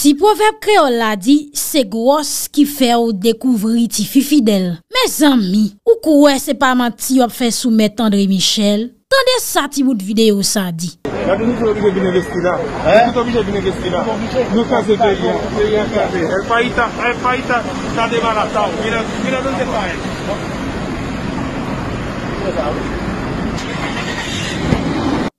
Si proverb kreol la di, se gwoz ki fe ou dekouvri ti fi fidel. Me zanmi, ou kou wese pa man ti wap fe soumet Andre Michel, tande sa ti mout videyo sa di.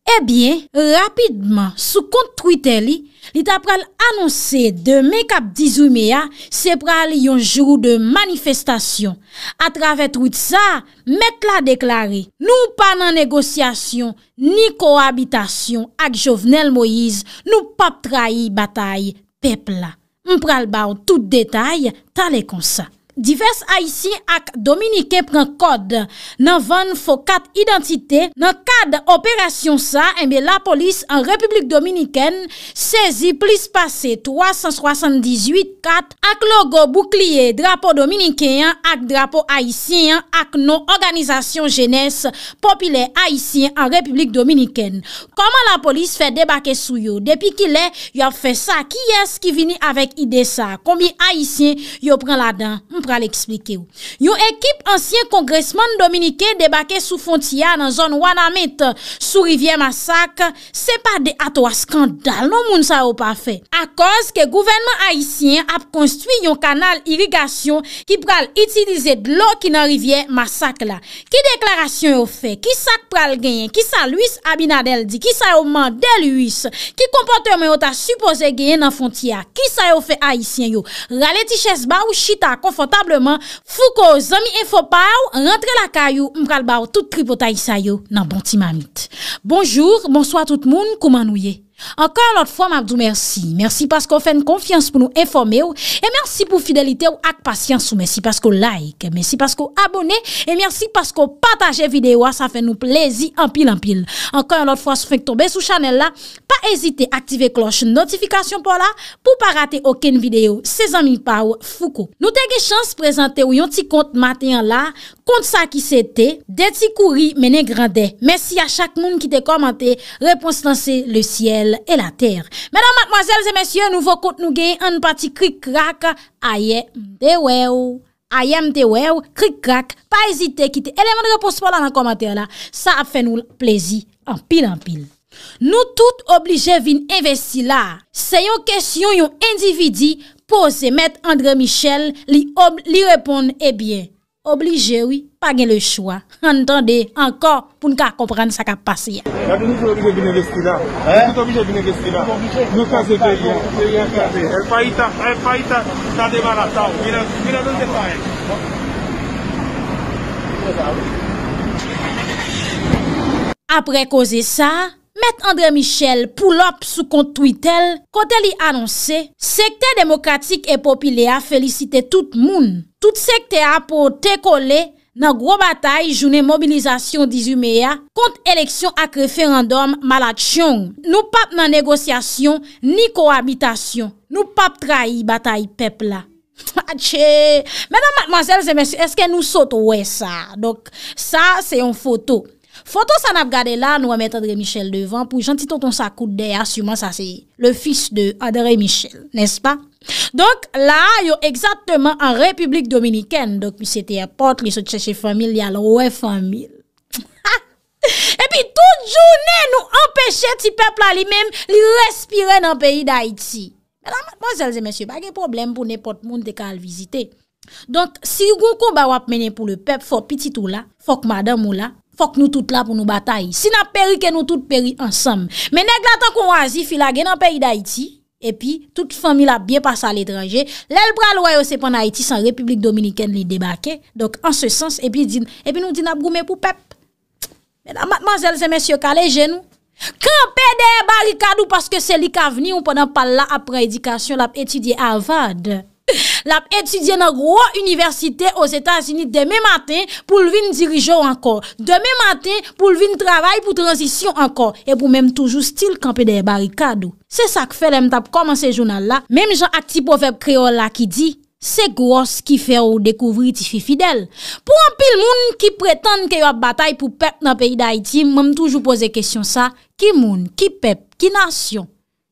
Ebyen, eh rapidman, sou kont truite li, li tap pral annonse de Mekap Dizoumea ah, se pral yon jrou de manifestasyon. Atrave truite sa, Mek la deklare, nou pa nan negosyasyon ni koabitasyon ak Jovenel Moïse nou pap trahi batay pepla. Mpral ba ou tout detay talekonsa. Diverse Haitien ak Dominiken pren kode nan van fokat identite nan kade operasyon sa eh enbe la polis an Republik Dominiken sezi plis pase 378 kat ak logo boukliye drapo Dominiken ak drapo Haitien ak nou organizasyon jenes popile Haitien an Republik Dominiken. Koman la polis fe debake sou yo? Depi ki le yo fe sa, ki es ki vini avek ide sa? Kombi Haitien yo pren la dan? al eksplike ou. Yon ekip ansyen kongresman Dominike debake sou fontiya nan zon wana met sou rivye masak, se pa de atwa skandal. Non moun sa yo pa fe. A koz ke gouvenman Haitien ap konstwi yon kanal irrigasyon ki pral itilize d'lo ki nan rivye masak la. Ki deklarasyon yo fe? Ki sak pral genyen? Ki sa luis Abinadeldi? Ki sa yo mandel luis? Ki kompote men yo ta supose genyen nan fontiya? Ki sa yo fe Haitien yo? Rale tiches ba ou chita konfort Foutableman, fou ko zomi enfopaw, rentre la kayou, mpralbaw, tout tripotay sa yo nan bonti mamit. Bonjour, bonsoit tout moun, kouman ouye. Ankan anot fwa mabdou mersi, mersi pasko fèn konfians pou nou informe ou, e mersi pou fidelite ou ak pasyans ou, mersi pasko like, mersi pasko abone, e mersi pasko pataje videwa, sa fè nou plezi anpil anpil. Ankan anot fwa sou fèk tobe sou chanel la, pa ezite aktive kloche notifikasyon pou la, pou pa rate oken videyo, sezan mi pa ou fuko. Nou tege chans prezante ou yon ti kont maten la, Kont sa ki se te, de ti kouri menen grande. Mersi a chak moun ki te komante, repons lan se le siel e la ter. Menan matmazel, zemensye, nou vo kont nou gen an pati krik krak, aye de wew. Aye m de wew, krik krak, pa ezite ki te eleman repons pou lan la komante la. Sa ap fe nou plezi, an pil an pil. Nou tout oblije vin investi la. Se yon kesyon yon individi, pose met Andre Michel, li repon e bien. Oblige oui, pa gen le chwa. Entende, ankor, pou nka kompran sa kapasyan. Apre koze sa, met Andre Michel pou lop sou kont Twitter, kote li anonse, sekte demokratik e popilya felisite tout moun. Tout sekte a pou te kole nan gro batay jounen mobilizasyon 18 mea kont eleksyon ak referandom malak chiong. Nou pap nan negosyasyon ni koabitasyon. Nou pap trahi batay pepla. Tche, menan mademoiselle, eske nou soto wey sa? Dok sa se yon foto. Foto sa nap gade la nou a met André Michel devan pou janti ton ton sakout dey asyman sa se le fis de André Michel. Nes pa? Donk la yo egzatman an republik dominiken Donk mi se te apot li se tseche famil li alowe famil Ha! E pi tout jounen nou empeshe ti pepl la li men li respire nan peyi da iti E la madman zelze menche bagen problem pou nepot moun dekal vizite Donk si yon kon ba wap menen pou le pep fok pitit ou la Fok madam ou la Fok nou tout la pou nou batay Si nan peri ke nou tout peri ansam Menen glatan kon wazi fila gen nan peyi da iti E pi, tout fomil ap bien passa l'étranger. Lèl pral wè yo se pon Haïti, san Republik Dominikèn li débake. Donc, an se sens, e pi nou di nab goumè pou pep. Matmazèl, se mèsyo kalè jè nou. Kan pèdè barikadou, paske se li kavni, ou ponan pal la ap prédikasyon, lap etidye avad. L ap etudye nan gro an universite os Etats Unite deme maten pou l vin dirijo ankor. Deme maten pou l vin travay pou transisyon ankor. E pou mèm toujou stil kampe de barikadou. Se sak fe lem tap koman se jounal la, mèm jan akti pofèp kreol la ki di, se gros ki fè ou dekouvri ti fi fidèl. Pou an pil moun ki pretende ki yo ap batay pou pep nan peyi da Haiti, mèm toujou pose kesyon sa, ki moun, ki pep, ki nasyon,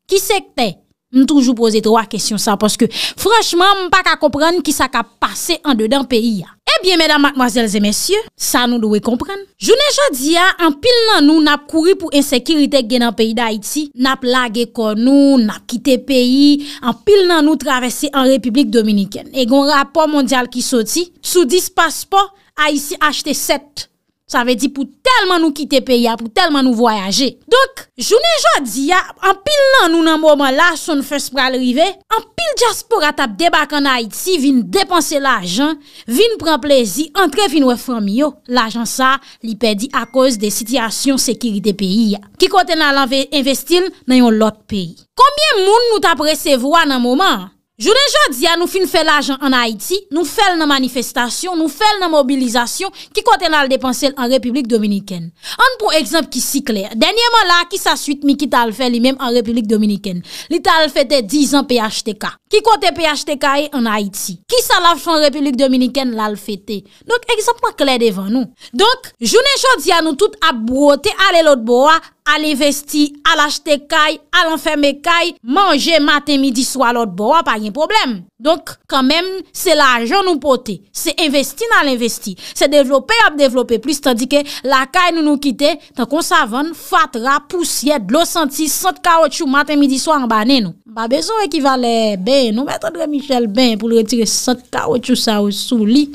ki sektey. Mwen toujou pose 3 kesyon sa, poske franchman mwen pa ka kompran ki sa ka pase an dedan peyi ya. Ebyen, eh medan, mademoiselles et messieurs, sa nou dowe kompran. Jounen jodi ya, an pil nan nou nap kouri pou insekiritèk gen an peyi da Haiti, nap lage konou, nap kite peyi, an pil nan nou travesse an Republik Dominikèn, e gon rapor mondyal ki soti, tsu dis paspo a isi achte 7. Sa ve di pou telman nou kite peyi ya, pou telman nou voyaje. Dok, jounen jodi ya, an pil nan nou nan mouman la, son fes pralrive, an pil jaspor atap debak an Haiti, vin depanse la ajan, vin pran plezi, entre vin wefran miyo. La ajan sa, li pedi a koz de sitiyasyon sekiri de peyi ya. Ki kote nan la ve investil nan yon lot peyi. Kombien moun nou tapre se vwa nan mouman? Jounen Jodia nou fin fè l'ajan an Haïti, nou fèl nan manifestasyon, nou fèl nan mobilizasyon ki kote nan al depansel an Republik Dominikèn. An pou ekzamp ki si kler, denyèman la ki sa suite mi ki tal fè li menm an Republik Dominikèn. Li tal fète 10 an PHTK. Ki kote PHTK e an Haïti. Ki sa la fè an Republik Dominikèn la fète. Donk ekzamp man kler devan nou. Donk, jounen Jodia nou tout ap brote ale lot bo a, prou. a l'investi, a l'achete kay, a l'enferme kay, manje maten midi so alot bo, a pa yon problem. Donk, kan men, se la ajon nou pote, se investi nan l'investi, se devlope ap devlope plus, tandi ke la kay nou nou kite, tan kon savan, fatra, pousyed, lo senti, sot ka wot chou maten midi so an banen nou. Ba bezon ekivalen ben nou, metan dre Michel ben, pou l'retire sot ka wot chou sa ou sou li,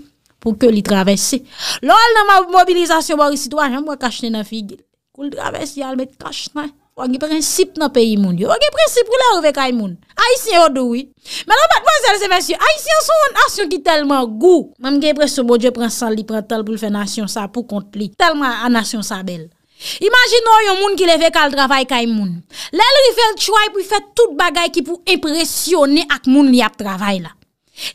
pou ke li travesse. Lol nan ma mobilizasyon wari si to, a jen mwen kache nan figil. Kou l draves yal met kach nan. Ou agi prensip nan peyi moun. Ou agi prensip pou la ou vek ay moun. Aisyen ou douwi. Men ou bat vwazel semen syon. Aisyen sou an asyon ki telman gou. Mem gen presyon bo dje prensan li prentel pou l fe nasyon sa pou kont li. Telman an asyon sa bel. Imagin nou yon moun ki le vek al dravay kay moun. Lè lè li fel chway pou fe tout bagay ki pou impresyonne ak moun li ap travay la.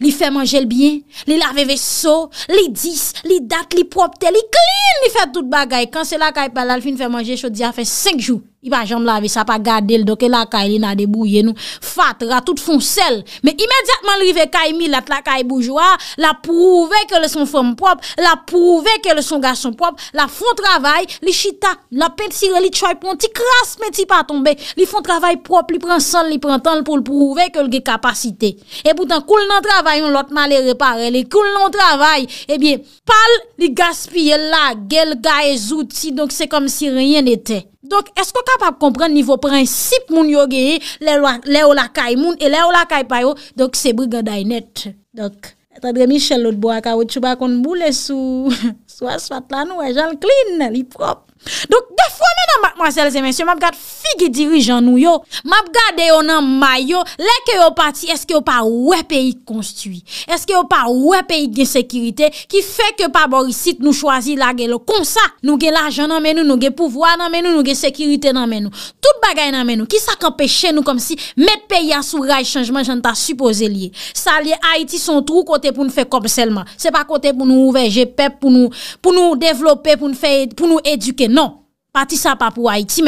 Li fè manjè l'bien, li lave vè so, li dis, li dat, li propte, li klin, li fè tout bagay. Kan se la kay palal fin fè manjè, chou di a fè 5 jou. Ima janm lave sa pa gade l doke la ka e li na debouye nou. Fatra, tout fon sel. Me imediatman li ve ka e mi la tla ka e boujwa, la prouve ke le son fom prop, la prouve ke le son ga son prop, la fon travay, li chita, la pen si re li choy pon ti kras men ti pa tombe. Li fon travay prop, li pren sol, li pren ton pou l prouve ke l ge kapasite. E boutan koul nan travay, on lot ma le repare. Li koul nan travay, ebyen pal li gaspye la gel ga e zouti. Donk se kom si rien ete. Donk, esko kapap kompren nivou prinsip moun yogeye, le ou la kay moun, e le ou la kay payo, donk se briga day net. Donk, etan dre michel lout bo akawot, chou bakon mbou lesou, swa swat lan wajal klin, li prop. Donk defwane nan mwazel zemensyo Mab gade figi dirijan nou yo Mab gade yo nan may yo Lè ke yo pati eske yo pa wè peyi konstuy Eske yo pa wè peyi gen sekirite Ki fe ke pa borisit nou chwazi la gen lo Konsa nou gen lajan nan menou Nou gen pouvoan nan menou Nou gen sekirite nan menou Tout bagay nan menou Ki sa ka peche nou kom si Mè peyi a sou ray chanjman jan ta suppose liye Sa liye Haiti son trou kote pou nou fe komselman Se pa kote pou nou ouveje pep Pou nou devlope pou nou eduke Non, pati sa pa pou Haiti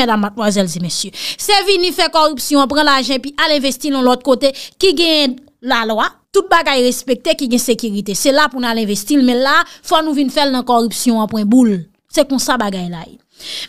Se vin ni fe korupsyon Pren l'ajen pi al investi Non l'ot kote ki gen la loa Tout bagay respekte ki gen sekirite Se la pou nan al investi Men la fwa nou vin fel nan korupsyon Se kon sa bagay la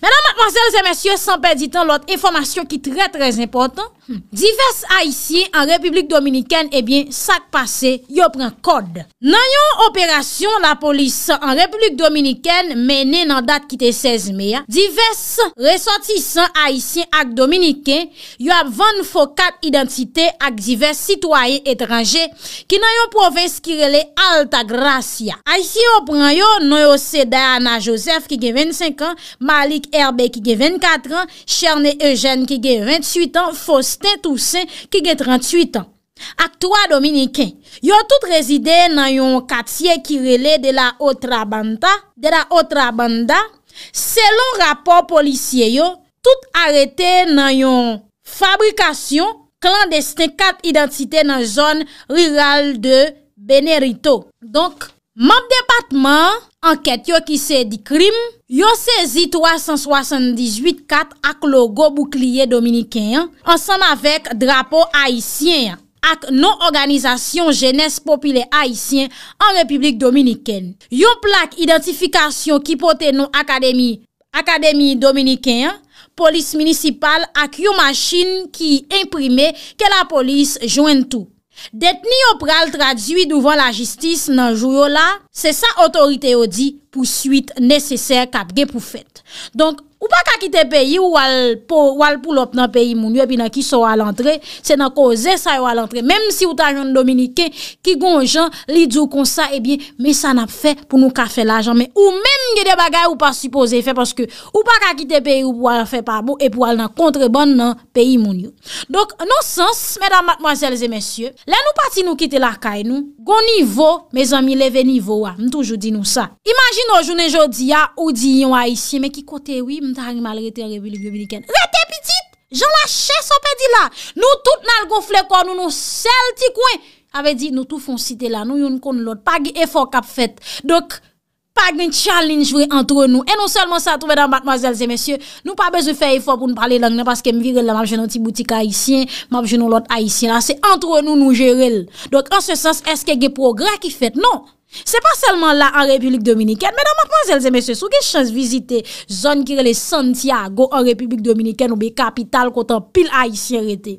Menan matmazel zemesye San pedi tan l'ot informasyon ki tre trez importan Divers haisyen an republik dominiken ebyen eh sak pase yo pren kode Nan yo operasyon la polis an republik dominiken menen an dat ki te 16 me ya Divers resotisan haisyen ak dominiken yo ap 24 identite ak divers sitwaye etranje ki nan yo proven skirele alta grasya Haisyen yo pren yo nan yo se Diana Joseph ki ge 25 an, Malik Herbe ki ge 24 an, Cherne Eugène ki ge 28 an, Fos Sten Toussaint, qui gè 38 ans. Aktoua Dominikè, yon tout rezide nan yon katye kirele de la Otra Banda. Selon rapor polisye yo, tout arete nan yon fabrikasyon klandestin kat identite nan zon rural de Benerito. Donk, map depatman... Anket yo ki se di krim, yo sezi 378 kat ak logo boukliye dominiken ansem avek drapo haisyen ak nou organizasyon jenes popile haisyen an republik dominiken. Yo plak identifikasyon ki pote nou akademi dominiken, polis minisipal ak yo machin ki imprime ke la polis jwen tou. Detni yo pral tradwi nouvan la jistis nanjou yo la, se sa otorite yo di pousuit neseser kat gen pou fèt. Ou pa ka kite peyi ou wal pou lop nan peyi moun yo... Epi nan ki sou al antre... Se nan koze sa yo al antre... Mem si ou ta joun Dominike... Ki goun joun li djou kon sa... Ebyen... Eh me sa nap fe pou nou ka fe la joun... Ou mem ge de bagay ou pa suppose fe... Ou pa ka kite peyi ou wal fe pa bou... Epi wal nan kontre ban nan peyi moun yo... Dok non sens... Mesdames, mademoiselles et messieurs... La nou pati nou kite la kay nou... Goun nivou... Me zami leve nivou wa... M toujou di nou sa... Imagin nou joun e joudi ya... Ou di yon a isi... Me ki kote wim... Mwen te hangi mal rete yon revilib yon biliken. Rete pitit! Joun la che sope di la. Nou tout nan gonfle kon nou nou sel ti kwen. Ave di nou tou fon site la. Nou yon kon nou lot. Pag efor kap fet. Dok, pag nin challenge vre entre nou. E non selman sa toube dan batmazelze mesye. Nou pa bezou fe efor pou nou pale lang. Nan paske mvirel la. Mab jenon ti boutik haisyen. Mab jenon lot haisyen. La se entre nou nou jerel. Dok, an se sens, eske ge progra ki fet. Non! Se pa selman la an Republik Dominikèn, mèdèm akman zèl zè mèsè, sou gen chans vizite zon kirele Santiago an Republik Dominikèn ou be kapital kontan pil a yi sien rete.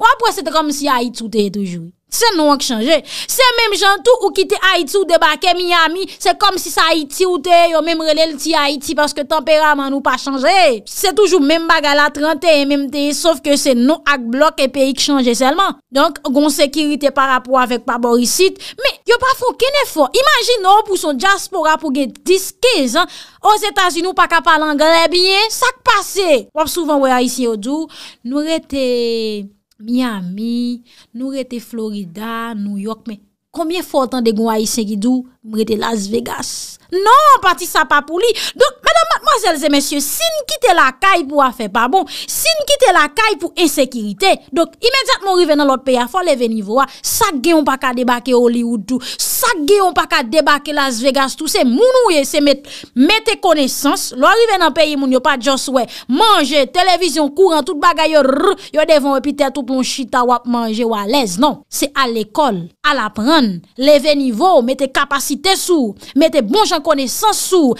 Ou apwè se te kom si a yi toute e toujou. Se nou an ki chanje, se menm jantou ou kite Haiti ou debake Miami, se kom si sa Haiti ou te, yo menm relel ti Haiti paske temperamen ou pa chanje. Se toujou menm baga la 30e, menm te, sauf ke se nou ak blok e peyik chanje selman. Donk, goun sekirite par rapport avek paborisit, me yo pa fon kene fon. Imanjine ou pou son diaspora pou gen diskez, an, os Etasunou pa kapal an grebyen, sak pase. Wap souvan we a isi yo dou, nou rete... Miami, nou rete Florida, New York, konbyen fontan de gwa yi sengidou mre de Las Vegas? Non, pati sa pa pou li Dok, madame, mademoiselles et messieurs Si n'kite la kay pou bon, a fe pa bon Si n'kite la kay pou ensekirité Dok, imediat moun rive nan lot peya Fon leve nivou wa Sa ge yon pa ka debake Hollywood Sa ge yon pa ka debake Las Vegas Tou se moun ou ye se mette Mette konesans Lò rive nan peyi moun yo pa just we Mange, televizyon, kouran, tout bagay yo Yo devon epite tout pon chita wap manje walez Non, se al ekol, al apren Leve nivou, mette kapasite sou Mette bon jan konesans sou,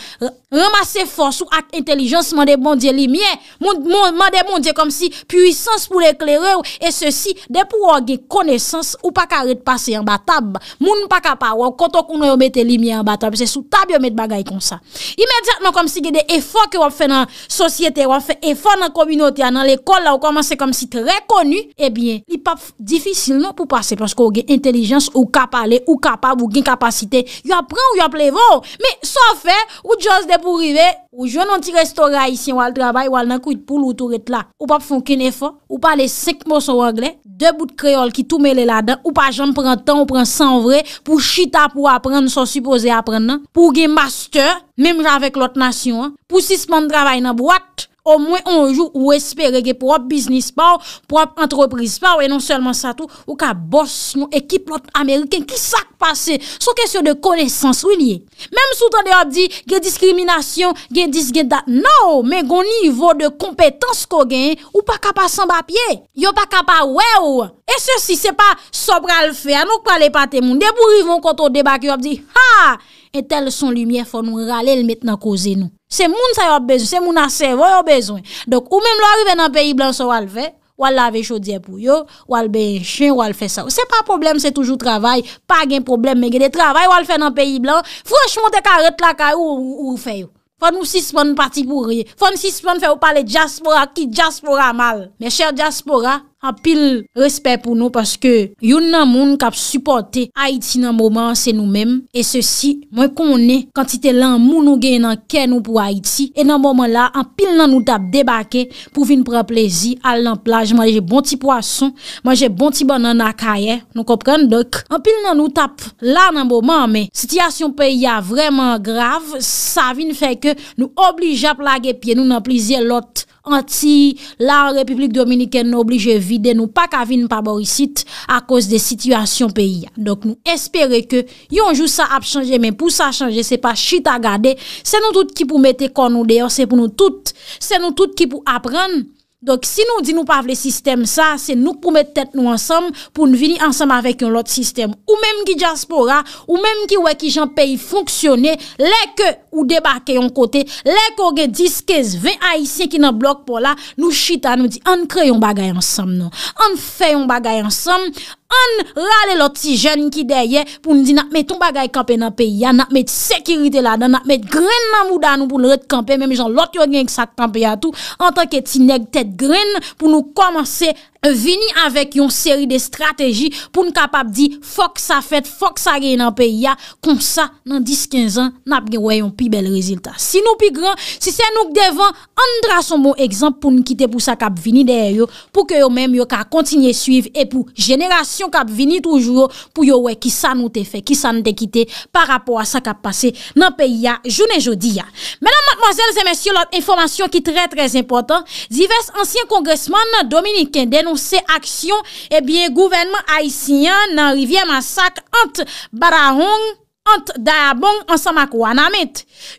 ramase fos ou ak intelijans mwande bondye li mwen, mwande bondye kom si puysans pou lèk lère ou, e se si dè pou wò gen konesans ou pa karet pase yon ba tab, moun mpa kapa wò, kontok ou nou yon mette li mwen yon ba tab, se sou tab yon met bagay kon sa imediat nou kom si gen de efok wò fè nan sosyete, wò fè efok nan kominoti anan, lèkol la wò komanse kom si tè rekonu, ebyen, li pa difisil nou pou pase, pasko wò gen intelijans ou kapale, ou kapav, ou gen kapasite yon pran ou yon plevò, mwen Sò fè, ou jòs de pou rive, ou jò nan ti restora isi an wale trabay, wale nan kouyit pou loutou ret la. Ou pa pou fon kene fon, ou pa le sekmo sou wagle, debout kreol ki tou mele la dan, ou pa jan pran tan, ou pran san vre, pou chita pou apren, nou son supose apren nan, pou gen master, mèm javek lot nasyon an, pou sisman trabay nan boat. Ou mwen anjou ou espere ge prop biznis pa ou, prop antreprise pa ou, e non selman sa tou, ou ka bos nou, ekip lot Ameriken ki sak pase, sou kesyon de konesans, non, ou niye. Mem sou tande yo ap di, ge diskriminasyon, ge dis, ge dat, nou, men gon nivou de kompetans ko gen, ou pa kapa san bapye, yo pa kapa we ou, e se si se pa sobral fe, anouk pa le patemoun, debou rivon koto debak yo ap di, haa, tel son lumye fon nou ralel met nan koze nou. Se moun sa yo ap bezon, se moun a sevo yo ap bezon. Dok ou mem lo arive nan peyi blan son wale fe, wale lave chodye pou yo, wale beye chen, wale fe sa. Se pa problem, se toujou travay, pa gen problem, men gen de travay wale fe nan peyi blan. Franchement, de karet la ka yo ou fe yo. Fon ou sis pon pati pou rye. Fon sis pon fe yo pale diaspora, ki diaspora mal. Men chèr diaspora. An pil respect pou nou paske yon nan moun kap supporte Haiti nan mouman se nou men. E se si, mwen konen kantite lan moun nou gen nan ken nou pou Haiti. E nan mouman la, an pil nan nou tap debake pou vin pran plezi al nan plaj. Mwen je bon ti poason, mwen je bon ti banan akaye, nou kopren dok. An pil nan nou tap la nan mouman me, sityasyon pe ya vreman grav, sa vin feke nou oblija plage pie nou nan plezi lote. anti la Republik Dominiken n'oblige vide nou pa kavin pa borisit a kos de situasyon peyi ya. Donk nou espere ke yonjou sa ap chanje men pou sa chanje se pa chita gade, se nou tout ki pou mette kon nou deyon, se pou nou tout se nou tout ki pou aprenn Donk si nou di nou pa vle sistem sa, se nou pou mè tèt nou ansam pou nou vini ansam avèk yon lot sistem. Ou mèm ki diaspora, ou mèm ki wè ki jan peyi fonksyonè, lèk ou debakè yon kote, lèk ou gen diskez, ven a yisye ki nan blok pou la, nou chita nou di an kre yon bagay ansam nou. An fè yon bagay ansam. An rale lot si jen nkideye pou nou di nakme ton bagay kampe nan peyi ya, nakme ti sekirite la dan, nakme ti gren nan mouda nou pou nou ret kampe, men mi jan lot yo genk sak kampe ya tou, an tanke ti neg tet gren pou nou komanse... vini avèk yon seri de strategi pou nou kapap di fòk sa fèt, fòk sa gèy nan peyi ya kon sa nan 10-15 an nap gen wè yon pi bel rezultat. Si nou pi gran, si se nou kdevan, an dra son bon ekzamp pou nou kite pou sa kap vini deyè yo pou kè yo mèm yo ka kontinye suiv e pou jenèrasyon kap vini toujou pou yo wè ki sa nou te fè, ki sa nou te kite par apò a sa kap pase nan peyi ya, jounè jodi ya. Mè nan matmazèl zè mèsyò lòt informasyon ki trè trè zè impotant zivès ansyen kongresman nan Dominique Kenden se aksyon, ebyen eh gouvenman Aisyen nan rivye masak ant Barahong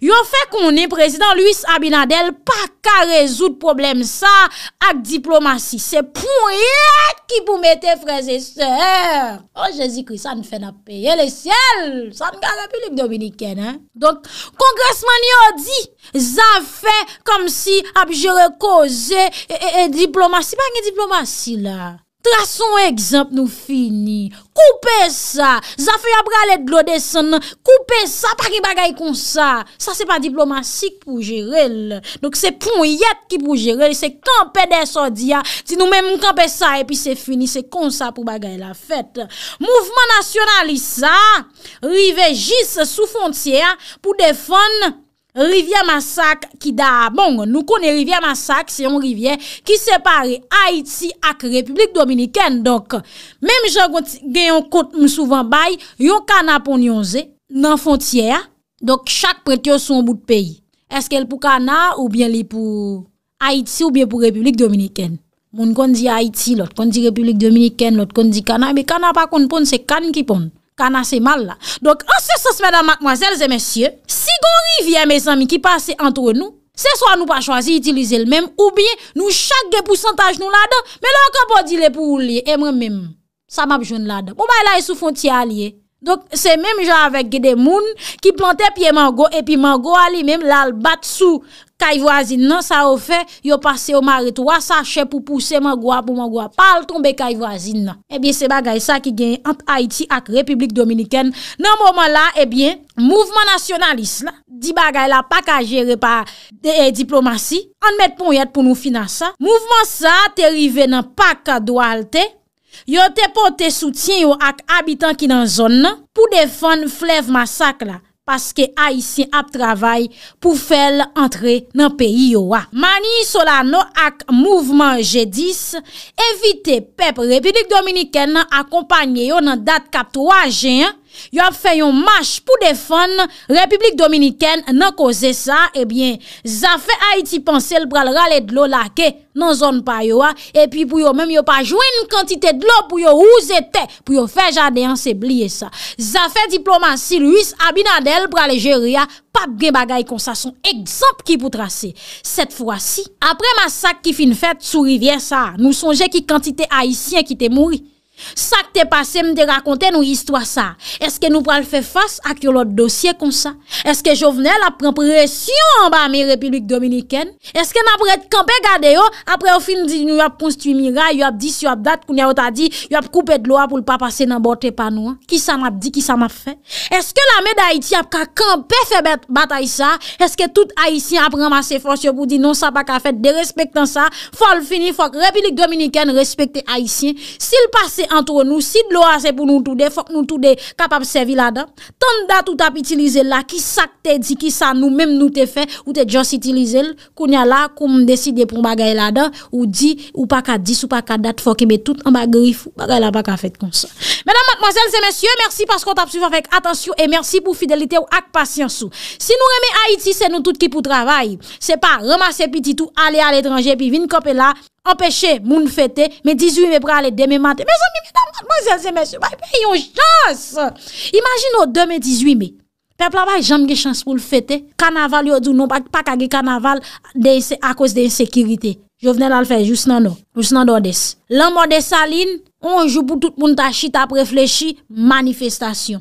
Yon fè konè prezident Louis Abinadel pa ka rezout problem sa ak diplomasi. Se pou yet ki pou mette freze sè. Oh Jezi Christ, sa n'fè na peye le sèl. Sa n'karepilik dominiken. Don kongresman yon di, zan fè kom si ap jere koze diplomasi. Pa nge diplomasi la? Trason ekzamp nou fini, koupe sa, zafi ya brale dlo de san, koupe sa, pa ki bagay kon sa, sa se pa diplomatik pou jerele, donk se pon yet ki pou jerele, se kampe deso diya, ti nou men mou kampe sa, epi se fini, se kon sa pou bagay la fete. Mouvment nasyonalisa, rive jis sou fontye, pou defon... Rivye masak ki da bon, nou kone rivye masak, se yon rivye ki separe Haiti ak Republik Dominikèn. Donk, mèm jò gwen gen yon kote m souvan bay, yon kana pon yon zè nan fontyè ya. Donk, chak pretyo sou an bout peyi. Eske el pou kana ou bien li pou Haiti ou bien pou Republik Dominikèn. Moun kon di Haiti lot, kon di Republik Dominikèn lot, kon di kana. Mèm kana pa kon pon, se kan ki pon. kana se mal la. Dok, anse se se mèdame, mwazèl, zè mèsyè, si goun rivye mèzami ki pase antre nou, se swa nou pa chwazi itilize l mèm, ou biye nou chak gè pousantaj nou la dè, mè lò anke pa di lè pou ou lè, e mè mèm, sa mab joun la dè. Mwabay la e sou fon tia lè. Donk se menm jan avek gede moun ki plante pie mango e pi mango ali menm lal bat sou kay vwazin nan, sa ou fe yo pase ou mare tou a sa che pou pouse mango a pou mango a pal tonbe kay vwazin nan. Ebyen eh se bagay sa ki gen anp Haiti ak Republik Dominiken. Nan mouman la, ebyen, eh mouvman nasyonalis la, di bagay la pa ka jere pa eh, diplomasi, an met pon yet pou nou fina sa, mouvman sa te rive nan pa ka do altey, Yo te pote soutyen yo ak abitan ki nan zon nan pou defan flev masak la paske a yisi ap travay pou fel antre nan peyi yo wa. Mani yi sola no ak mouvman jedis evite pep Republik Dominiken nan akompanyen yo nan dat kap 3 jen ya Yo ap fè yon mash pou defon Republik Dominikèn nan koze sa, ebyen, eh zafè Haiti Pansel pral rale dlo lakè nan zon pa yo a, epi pou yo mèm yo pa jwen yon kantite dlo pou yo ou zete, pou yo fè jadeyan se bliye sa. Zafè Diploma Silouis Abinadel pral Egeria, pap gen bagay kon sa son ekzamp ki pou trase. Set fwa si, apre masak ki fin fèt sou rivye sa, nou sonje ki kantite Haitien ki te mouri. sa k te pase m te rakonte nou histwa sa eske nou pral fe fos ak yo lot dosye kon sa eske jo vene la prempresyon ba me Republik Dominiken eske na prempresyon apre ou film di nou yop konstu miray yop dis yop dat koun yop ta di yop koupe de loa pou l pa pase nan bote pa nou ki sa m ap di ki sa m ap fe eske la mede Haiti ap ka prempresyon batay sa eske tout Haitien ap remase fos yo pou di non sa pa ka fete de respektan sa fol fini fok Republik Dominiken respekte Haitien si l pase antro nou, si de lwa se pou nou toudè, fok nou toudè kapab sevi la dan. Ton dat ou tap itilize la, ki sak te di, ki sa nou, mèm nou te fe, ou te djos itilize l, kounyala, kou moun deside pou mbaga e la dan, ou di, ou pak a dis, ou pak a dat, fok ebe tout an bagri fou, mbaga e la baka fèt konson. Mèdam, matmoselle, se mèsyou, mèrsi paskou tap sifan fèk, atensyou, e mèrsi pou fidélite ou ak pasyansou. Si nou remè Haiti, se nou tout ki pou travay, se pa remase piti tou, ale al etranje, pi vin Empèche moun fète, mè 18 mè pralè demè matè. Mè zon mi mè damat, mè zèzè mè zèzè, mè yon chans. Imagin nou, demè 18 mè, pè plaba yon jom gè chans moun fète, kanaval yon doun nou, pa kage kanaval a kous de yon sekirite. Jou vnen nan l fè, jous nan nou, jous nan do des. Lan mò des salin, on jou boutout moun tachit ap reflechi, manifestasyon.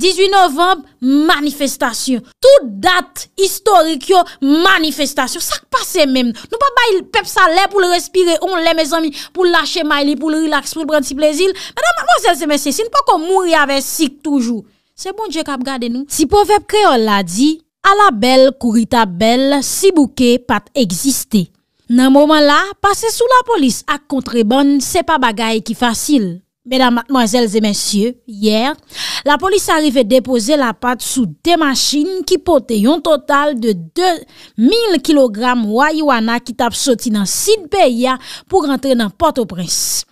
18 novemb, manifestasyon, tout dat historik yo, manifestasyon, sak pase men, nou pa bay pep sa le pou le respire, ou moun le me zami pou le lache mayli, pou le relax, pou le brend si plezil, mè nan manzèl se mè se sin, pou kon mouri avè sik toujou, se bon dje kap gade nou. Si profèb kreol la di, ala bel kourita bel, si bouke pat egziste, nan mouman la, pase sou la polis ak kontrebon, se pa bagay ki fasil. Mesdames, mademoiselles et messieurs, hier, la police arrive a déposer la patte sous des machines qui portent un total de 2000 kg yuana qui tap sautit dans Sidbeya pour rentrer dans Port-au-Prince.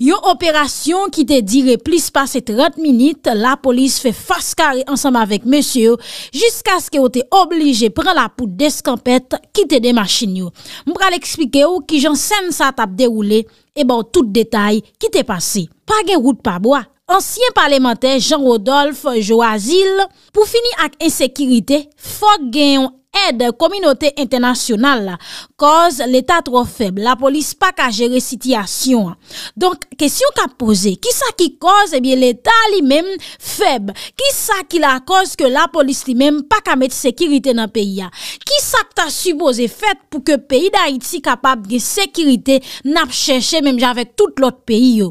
Yo operasyon ki te dire plis pase 30 minit, la polis fe faskare ansam avek mesyo, jiska sk yo te oblije pren la pout de skampet ki te demachin yo. Mbra le eksplike yo ki jan sen sa tap deroule e bon tout detay ki te pase. Pa gen route pa bo a. Ansyen palemente, Jean Rodolphe Joazil, pou fini ak esekirite, fok gen yon esekirite. Ede, kominote internasyonal la Koz l'Etat tro feb La polis pa ka jere sityasyon Donk, kesyon ka pose Ki sa ki koz, ebyen l'Etat li men Feb, ki sa ki la Koz ke la polis li men pa ka met Sekirite nan peyi ya Ki sa ki ta suboze fet pou ke peyi Da Haiti kapab ge sekirite Nap cheshe menm javek tout l'ot peyi yo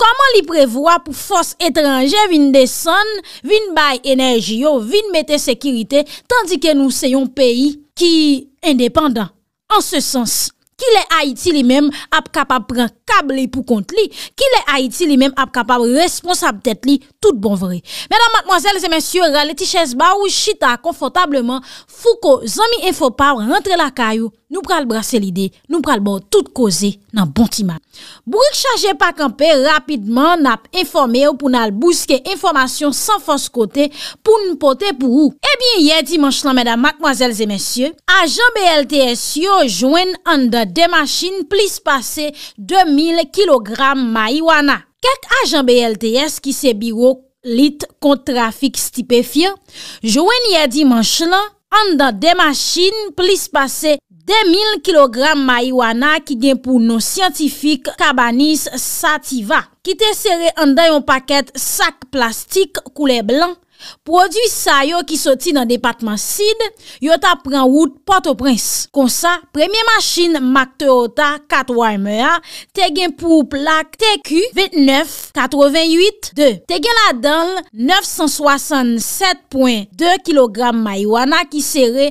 Koman li prevoa pou Fos etranje vin deson Vin bay enerji yo, vin mette Sekirite, tandi ke nou seyon pays qui indépendant. En ce sens, ki le Haiti li menm ap kapab pren kab li pou kont li, ki le Haiti li menm ap kapab responsab tet li tout bon vre. Mèdam, matmoazèles e mèsyò, la lé tichèze ba ou chita konfortableman, fou ko zami en fopaw rentre la kayou, nou pral brase lide, nou pral bor tout kose nan bon timat. Bourik chaje pak an pe rapidman nap informèw pou nan al bouske informasyon san fos kote pou nou pote pou rou. Ebyen eh ye dimanche lan, mèdam, matmoazèles e mèsyò, ajan BLTS yo jwen an de DBS, de machin plis pase 2000 kilogram maywana. Kek ajan BLDS ki se biwok lit kont trafik stipefyan, jouen yè di manch lan, an dan de machin plis pase 2000 kilogram maywana ki gen pou nou siyantifik kabanis sativa. Ki te sere an dan yon paket sak plastik koule blan, Produy sa yo ki soti nan depatman sid, yo ta pran wout pato prins. Kon sa, premye maschine mak te ota 4 warme a, te gen pou plak te ku 89,88,2. Te gen la dal 967.2 kilogram maywana ki sere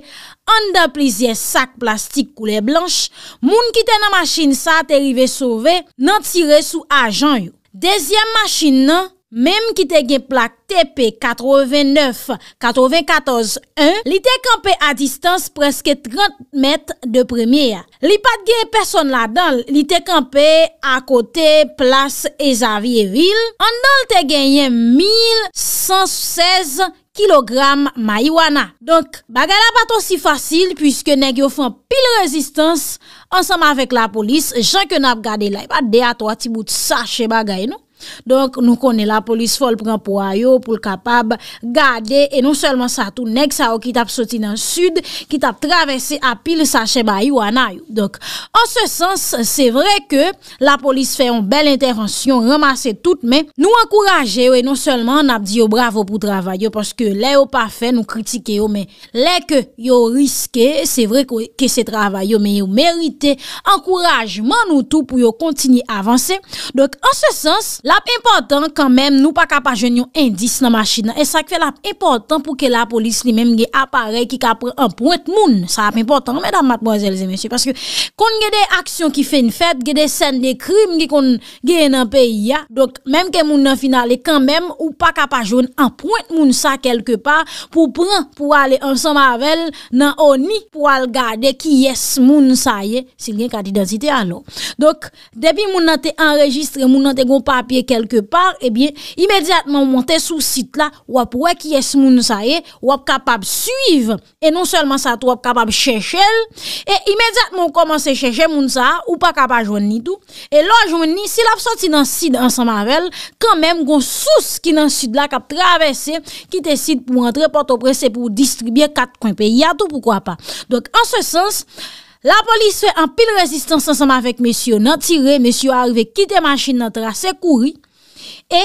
an da plizye sak plastik koule blanche. Moun ki ten nan maschine sa te rive sove nan tire sou ajan yo. Dezyem maschine nan... Mem ki te gen plak TP 89-94-1, li te kampe a distans preske 30 met de premye. Li pat gen person la dan, li te kampe a kote plas Ejavievil, an dan te gen yen 1116 kilogram mayiwana. Donk, bagay la pato si fasil, pwiske neg yo fan pil rezistans ansam avek la polis, jank yo nap gade la. E pat de atwa ti bout sa che bagay nou. Donk nou konen la polis fol pran pou a oh, oh, oh, yo... Pou l kapab gade... E non selman sa tou nek sa yo... Ki tap soti nan sud... Ki tap travese apil sa cheba yu anay... Donk... En se sens... Se vre ke... La polis fe yon bel intervensyon... Remase tout men... Nou ankouraje yo... E non selman nap di yo bravo pou travaye yo... Paske le yo pa fe nou kritike yo... Men le ke yo riske... Se vre ke se travaye yo... Men yo merite... Ankourajman nou tou... Pou yo kontini avanse... Donk en se sens... lap important kan men, nou pa kapajon yon indis nan masjin nan, e sak fe lap important pou ke la polis li men gye apare kikapre anpouet moun sa ap important, mèdame, mèdame, mèdame, mèdame, mèdame, mèdame kon gye de aksyon ki fe n feb gye de sen de krim ki kon gye nan pe ya, dok menm ke moun nan finali kan men ou pa kapajon anpouet moun sa kelke pa pou pran pou ale ansan mavel nan oni pou al gade ki yes moun sa ye, si gen kat identite anon, dok depi moun nan te anregistre, moun nan te goun papye kelke par, ebyen, eh imediatman montè sou sit la, wap wè ki yè si moun sa e, wap kapab suyv e non selman sa tou wap kapab chèchèl, e imediatman komanse chèchè moun sa a, ou pa kapab joun ni tou, e lò joun ni, sil ap soti nan sit ansan mavel, kanmèm goun sous ki nan sit la kap travesse, ki te sit pou rentre porto presse pou distribye kat kwenpe yato pou kwa pa. Dok, an se sens, La polis fe an pil rezistans ansanman vek mesyo nan tire, mesyo arive kite masjin nan trase kouri. E